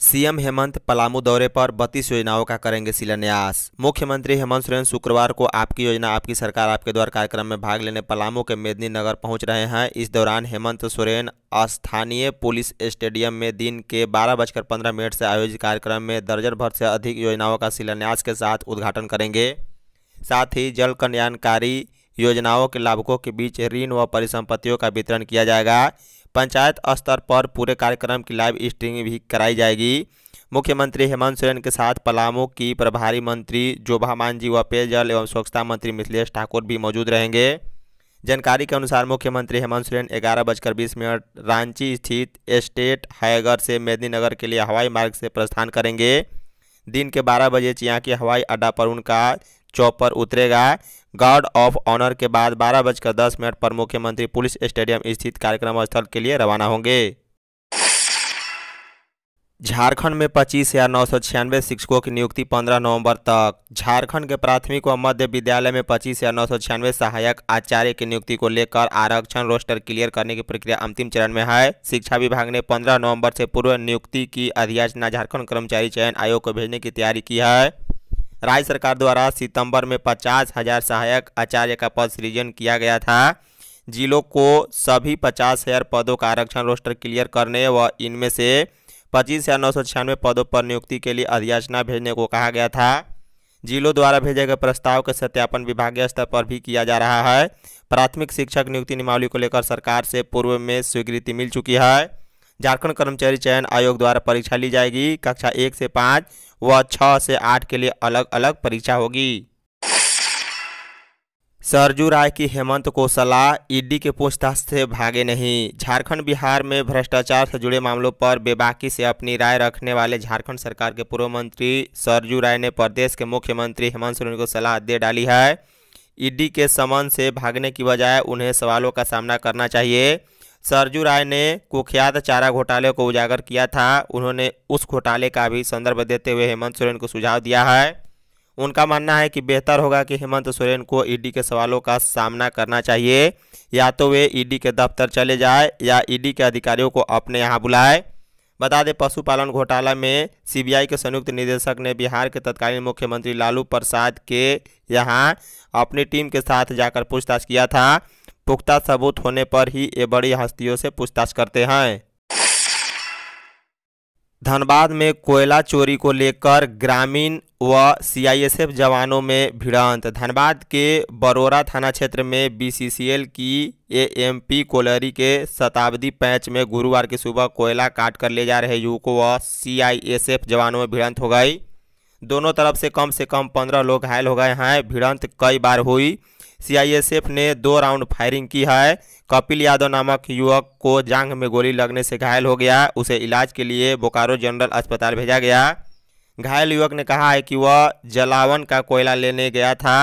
CM Hemant Palamu दौरे पर बत्तीस योजनाओं का करेंगे शिलान्यास मुख्यमंत्री हेमंत सोरेन शुक्रवार को आपकी योजना आपकी सरकार आपके द्वार कार्यक्रम में भाग लेने पलामू के मेदनी नगर पहुंच रहे हैं इस दौरान हेमंत सोरेन स्थानीय पुलिस स्टेडियम में दिन के बारह बजकर पंद्रह मिनट से आयोजित कार्यक्रम में दर्जन भर से अधिक योजनाओं का शिलान्यास के साथ उद्घाटन करेंगे साथ ही जल कल्याणकारी योजनाओं के लाभुकों के बीच ऋण व परिसंपत्तियों का वितरण किया जाएगा पंचायत स्तर पर पूरे कार्यक्रम की लाइव स्ट्रीमिंग भी कराई जाएगी मुख्यमंत्री हेमंत सोरेन के साथ पलामू की प्रभारी मंत्री जोभा मांझी व पेयजल एवं स्वच्छता मंत्री मिथिलेश ठाकुर भी मौजूद रहेंगे जानकारी के अनुसार मुख्यमंत्री हेमंत सोरेन ग्यारह बजकर बीस मिनट रांची स्थित एस्टेट हायगर से मेदिनीनगर के लिए हवाई मार्ग से प्रस्थान करेंगे दिन के बारह बजे चिया के हवाई अड्डा पर उनका चौपर उतरेगा गार्ड ऑफ ऑनर के बाद बारह बजकर दस मिनट पर मुख्यमंत्री पुलिस स्टेडियम स्थित कार्यक्रम स्थल के लिए रवाना होंगे झारखंड में पच्चीस हजार नौ सौ छियानवे शिक्षकों की नियुक्ति 15 नवंबर तक झारखंड के प्राथमिक व मध्य विद्यालय में पच्चीस हजार नौ सौ छियानवे सहायक आचार्य की नियुक्ति को लेकर आरक्षण रोस्टर क्लियर करने की प्रक्रिया अंतिम चरण में है शिक्षा विभाग ने 15 नवंबर से पूर्व नियुक्ति की अधियाचना झारखंड कर्मचारी चयन आयोग को भेजने की तैयारी की है राज्य सरकार द्वारा सितंबर में पचास हजार सहायक आचार्य का पद सृजन किया गया था जिलों को सभी पचास हजार पदों का आरक्षण रोस्टर क्लियर करने व इनमें से पच्चीस हजार नौ सौ छियानवे पदों पर नियुक्ति के लिए अधियाचना भेजने को कहा गया था जिलों द्वारा भेजे गए प्रस्ताव के सत्यापन विभागीय स्तर पर भी किया जा रहा है प्राथमिक शिक्षक नियुक्ति नियमावली को लेकर सरकार से पूर्व में स्वीकृति मिल चुकी है झारखंड कर्मचारी चयन आयोग द्वारा परीक्षा ली जाएगी कक्षा एक से पाँच व छः से आठ के लिए अलग अलग परीक्षा होगी सरजू राय की हेमंत को सलाह ईडी के पूछताछ से भागे नहीं झारखंड बिहार में भ्रष्टाचार से जुड़े मामलों पर बेबाकी से अपनी राय रखने वाले झारखंड सरकार के पूर्व मंत्री सरजू राय ने प्रदेश के मुख्यमंत्री हेमंत सोरेन को सलाह दे डाली है ईडी के समन से भागने की बजाय उन्हें सवालों का सामना करना चाहिए सरजू राय ने कुख्यात चारा घोटाले को उजागर किया था उन्होंने उस घोटाले का भी संदर्भ देते हुए हेमंत सोरेन को सुझाव दिया है उनका मानना है कि बेहतर होगा कि हेमंत सोरेन को ईडी के सवालों का सामना करना चाहिए या तो वे ईडी के दफ्तर चले जाए या ईडी के अधिकारियों को अपने यहाँ बुलाए बता दें पशुपालन घोटाला में सीबीआई के संयुक्त निदेशक ने बिहार के तत्कालीन मुख्यमंत्री लालू प्रसाद के यहाँ अपनी टीम के साथ जाकर पूछताछ किया था पुख्ता सबूत होने पर ही ये बड़ी हस्तियों से पूछताछ करते हैं धनबाद में कोयला चोरी को लेकर ग्रामीण व सीआईएसएफ जवानों में भिड़ंत धनबाद के बरोरा थाना क्षेत्र में बीसीसीएल की एएमपी कोलरी के शताब्दी पैच में गुरुवार की सुबह कोयला काट कर ले जा रहे युवकों व सीआईएसएफ जवानों में भिड़ंत हो गई दोनों तरफ से कम से कम पंद्रह लोग घायल हो गए हैं भिड़ंत कई बार हुई सीआईएसएफ ने दो राउंड फायरिंग की है कपिल यादव नामक युवक को जांघ में गोली लगने से घायल हो गया उसे इलाज के लिए बोकारो जनरल अस्पताल भेजा गया घायल युवक ने कहा है कि वह जलावन का कोयला लेने गया था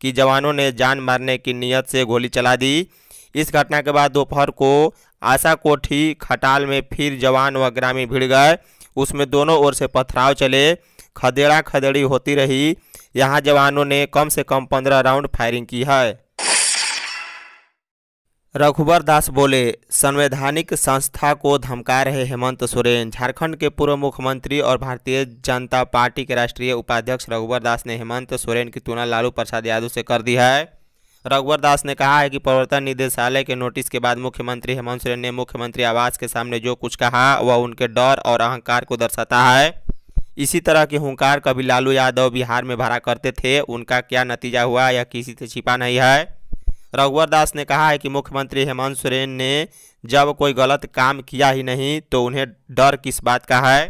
कि जवानों ने जान मारने की नीयत से गोली चला दी इस घटना के बाद दोपहर को आशा कोठी खटाल में फिर जवान व ग्रामीण भिड़ गए उसमें दोनों ओर से पथराव चले खदेड़ा खदेड़ी होती रही यहाँ जवानों ने कम से कम पंद्रह राउंड फायरिंग की है रघुवर दास बोले संवैधानिक संस्था को धमका रहे हेमंत सोरेन झारखंड के पूर्व मुख्यमंत्री और भारतीय जनता पार्टी के राष्ट्रीय उपाध्यक्ष रघुवर दास ने हेमंत सोरेन की तुलना लालू प्रसाद यादव से कर दी है रघुवर दास ने कहा है कि प्रवर्तन निदेशालय के नोटिस के बाद मुख्यमंत्री हेमंत सोरेन ने मुख्यमंत्री आवास के सामने जो कुछ कहा वह उनके डर और अहंकार को दर्शाता है इसी तरह के हुंकार कभी लालू यादव बिहार में भरा करते थे उनका क्या नतीजा हुआ यह किसी से छिपा नहीं है रघुवर दास ने कहा है कि मुख्यमंत्री हेमंत सोरेन ने जब कोई गलत काम किया ही नहीं तो उन्हें डर किस बात का है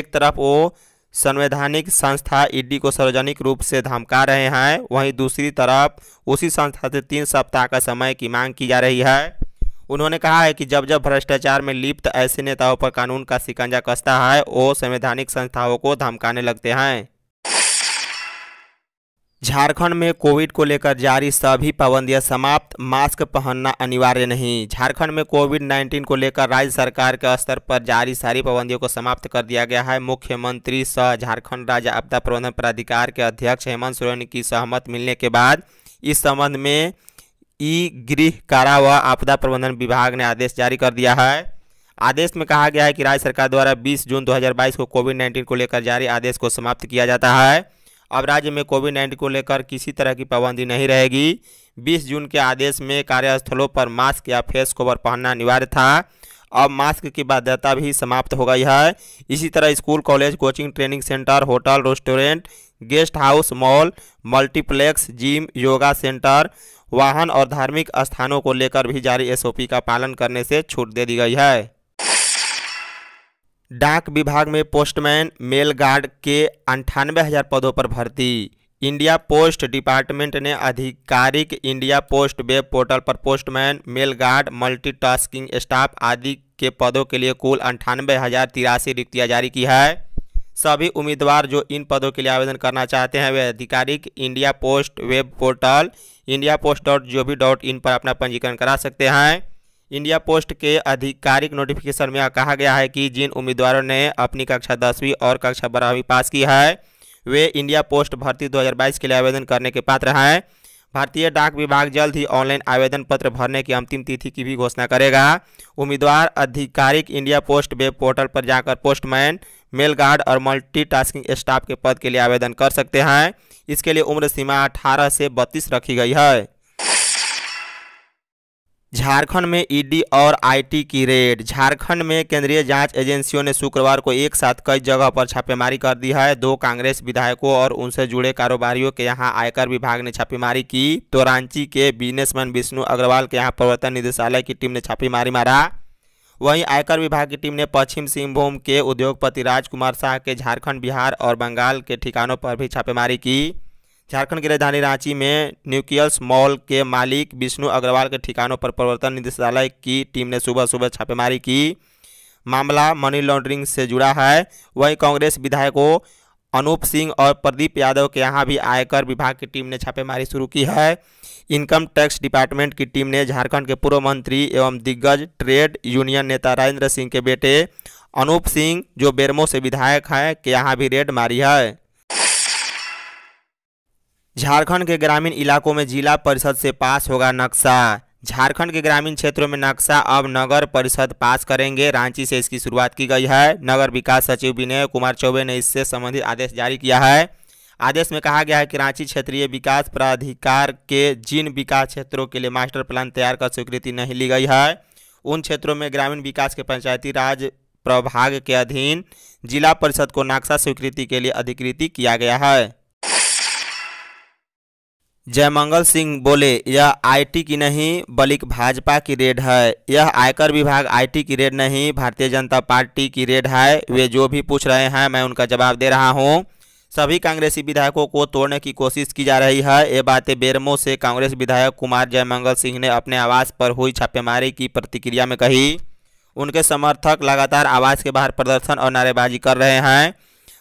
एक तरफ वो संवैधानिक संस्था ईडी को सार्वजनिक रूप से धमका रहे हैं वहीं दूसरी तरफ उसी संस्था से तीन सप्ताह का समय की मांग की जा रही है उन्होंने कहा है कि जब जब भ्रष्टाचार में लिप्त ऐसे नेताओं पर कानून का शिकंजा कसता है वो संवैधानिक संस्थाओं को धमकाने लगते हैं झारखंड में कोविड को लेकर जारी सभी पाबंदियां समाप्त मास्क पहनना अनिवार्य नहीं झारखंड में कोविड 19 को लेकर राज्य सरकार के स्तर पर जारी सारी पाबंदियों को समाप्त कर दिया गया है मुख्यमंत्री सह झारखंड राज्य आपदा प्रबंधन प्राधिकार के अध्यक्ष हेमंत सोरेन की सहमत मिलने के बाद इस संबंध में ई गृह कारा व आपदा प्रबंधन विभाग ने आदेश जारी कर दिया है आदेश में कहा गया है कि राज्य सरकार द्वारा 20 जून 2022 को कोविड 19 को लेकर जारी आदेश को समाप्त किया जाता है अब राज्य में कोविड 19 को लेकर किसी तरह की पाबंदी नहीं रहेगी 20 जून के आदेश में कार्यस्थलों पर मास्क या फेस कवर पहनना अनिवार्य था अब मास्क की बाध्यता भी समाप्त हो गई है इसी तरह school college coaching training centre hotel restaurant guest house mall multiplex gym yoga centre वाहन और धार्मिक स्थानों को लेकर भी जारी एसओपी का पालन करने से छूट दे दी गई है डाक विभाग में पोस्टमैन मेल गार्ड के अंठानवे हजार पदों पर भर्ती इंडिया पोस्ट डिपार्टमेंट ने आधिकारिक इंडिया पोस्ट वेब पोर्टल पर postman mail guard multitasking staff आदि के पदों के लिए कुल अंठानवे हजार तिरासी रिक्तियाँ जारी की है सभी उम्मीदवार जो इन पदों के लिए आवेदन करना चाहते हैं वे आधिकारिक India post web portal India post dot G O V dot in पर अपना पंजीकरण करा सकते हैं इंडिया पोस्ट के आधिकारिक नोटिफिकेशन में कहा गया है कि जिन उम्मीदवारों ने अपनी कक्षा दसवीं और कक्षा बारहवीं पास की है वे इंडिया पोस्ट भर्ती 2022 के लिए आवेदन करने के पात्र हैं भारतीय डाक विभाग जल्द ही ऑनलाइन आवेदन पत्र भरने की अंतिम तिथि की भी घोषणा करेगा उम्मीदवार आधिकारिक इंडिया पोस्ट वेब पोर्टल पर जाकर पोस्टमैन मेल गार्ड और मल्टीटास्किंग स्टाफ के पद के लिए आवेदन कर सकते हैं इसके लिए उम्र सीमा 18 से 32 रखी गई है झारखंड में ईडी और आईटी की रेड झारखंड में केंद्रीय जांच एजेंसियों ने शुक्रवार को एक साथ कई जगह पर छापेमारी कर दी है दो कांग्रेस विधायकों और उनसे जुड़े कारोबारियों के यहां आयकर विभाग ने छापेमारी की तो रांची के बिजनेसमैन विष्णु अग्रवाल के यहां प्रवर्तन निदेशालय की टीम ने छापेमारी मारा वहीं आयकर विभाग की टीम ने पश्चिम सिंहभूम के उद्योगपति राजकुमार शाह के झारखंड बिहार और बंगाल के ठिकानों पर भी छापेमारी की झारखंड की राजधानी रांची में न्यूक्लियस मॉल के मालिक विष्णु अग्रवाल के ठिकानों पर प्रवर्तन निदेशालय की टीम ने सुबह सुबह छापेमारी की मामला मनी लॉन्ड्रिंग से जुड़ा है वहीं कांग्रेस विधायकों अनूप सिंह और प्रदीप यादव के यहाँ भी आयकर विभाग की टीम ने छापेमारी शुरू की है इनकम टैक्स डिपार्टमेंट की टीम ने झारखंड के पूर्व मंत्री एवं दिग्गज ट्रेड यूनियन नेता राजेंद्र सिंह के बेटे अनूप सिंह जो बेरमो से विधायक हैं के यहाँ भी रेड मारी है झारखंड के ग्रामीण इलाकों में जिला परिषद से पास होगा नक्शा झारखंड के ग्रामीण क्षेत्रों में नक्शा अब नगर परिषद पास करेंगे रांची से इसकी शुरुआत की गई है नगर विकास सचिव विनय कुमार चौबे ने इससे संबंधित आदेश जारी किया है आदेश में कहा गया है कि रांची क्षेत्रीय विकास प्राधिकार के जिन विकास क्षेत्रों के लिए मास्टर प्लान तैयार कर स्वीकृति नहीं ली गई है उन क्षेत्रों में ग्रामीण विकास के पंचायती राज प्रभाग के अधीन जिला परिषद को नक्शा स्वीकृति के लिए अधिकृति किया गया है जयमंगल सिंह बोले यह आईटी की नहीं बल्कि भाजपा की रेड है यह आयकर विभाग आईटी की रेड नहीं भारतीय जनता पार्टी की रेड है वे जो भी पूछ रहे हैं मैं उनका जवाब दे रहा हूं सभी कांग्रेसी विधायकों को तोड़ने की कोशिश की जा रही है ये बातें बेरमो से कांग्रेस विधायक कुमार जयमंगल सिंह ने अपने आवास पर हुई छापेमारी की प्रतिक्रिया में कही उनके समर्थक लगातार आवास के बाहर प्रदर्शन और नारेबाजी कर रहे हैं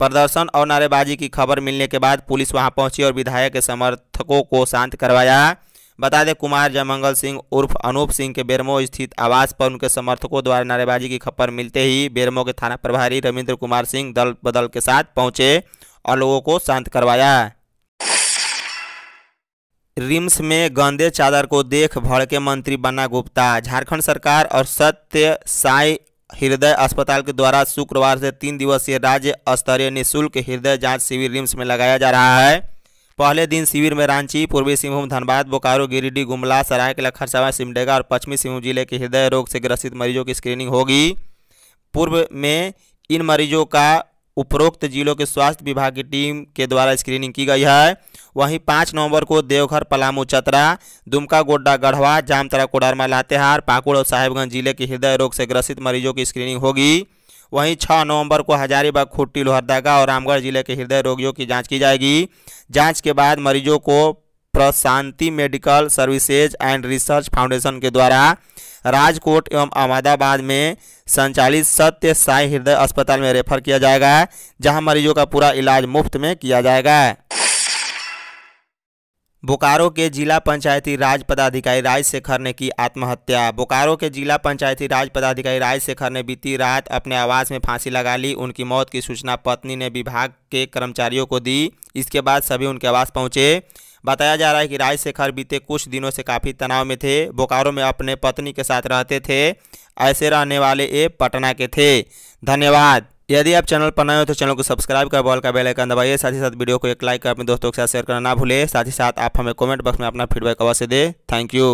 प्रदर्शन और नारेबाजी की खबर मिलने के बाद पुलिस वहां पहुंची और विधायक के समर्थकों को शांत करवाया बता दें कुमार जयमंगल सिंह उर्फ अनूप सिंह के बेरमो स्थित आवास पर उनके समर्थकों द्वारा नारेबाजी की खबर मिलते ही बेरमो के थाना प्रभारी रविंद्र कुमार सिंह दल बदल के साथ पहुंचे और लोगों को शांत करवाया रिम्स में गंदे चादर को देख भड़के मंत्री बना गुप्ता झारखंड सरकार और सत्य साई हृदय अस्पताल के द्वारा शुक्रवार से तीन दिवसीय राज्य स्तरीय निःशुल्क हृदय जांच शिविर रिम्स में लगाया जा रहा है पहले दिन शिविर में रांची पूर्वी सिंहभूम धनबाद बोकारो गिरिडीह गुमला सरायकेला खरसावा सिमडेगा और पश्चिमी सिंहभूम जिले के हृदय रोग से ग्रसित मरीजों की स्क्रीनिंग होगी पूर्व में इन मरीजों का उपरोक्त जिलों के स्वास्थ्य विभाग की टीम के द्वारा स्क्रीनिंग की गई है वहीं पाँच नवंबर को देवघर पलामू चतरा दुमका गोड्डा गढ़वा जामतरा कोडरमा लातेहार पाकुड़ और साहेबगंज जिले के हृदय रोग से ग्रसित मरीजों की स्क्रीनिंग होगी वहीं 6 नवंबर को हजारीबाग खुट्टी लोहरदगा और रामगढ़ जिले के हृदय रोगियों की जांच की जाएगी जांच के बाद मरीजों को Prashanti medical services and research foundation के द्वारा राजकोट एवं अहमदाबाद में संचालित सत्य साई हृदय अस्पताल में रेफर किया जाएगा जहां मरीजों का पूरा इलाज मुफ्त में किया जाएगा बोकारो के जिला पंचायती राज पदाधिकारी राजशेखर ने की आत्महत्या बोकारो के जिला पंचायती राज पदाधिकारी राजशेखर ने बीती रात अपने आवास में फांसी लगा ली उनकी मौत की सूचना पत्नी ने विभाग के कर्मचारियों को दी इसके बाद सभी उनके आवास पहुंचे बताया जा रहा है कि राजशेखर बीते कुछ दिनों से काफ़ी तनाव में थे बोकारो में अपने पत्नी के साथ रहते थे ऐसे रहने वाले ये पटना के थे धन्यवाद यदि आप चैनल पर नए हो तो चैनल को सब्सक्राइब कर बॉल का बेल आइकन दबाइए साथ ही साथ वीडियो को एक लाइक कर अपने दोस्तों के साथ शेयर करना ना भूले साथ ही साथ आप हमें कमेंट बॉक्स में अपना फीडबैक अवश्य दें थैंक यू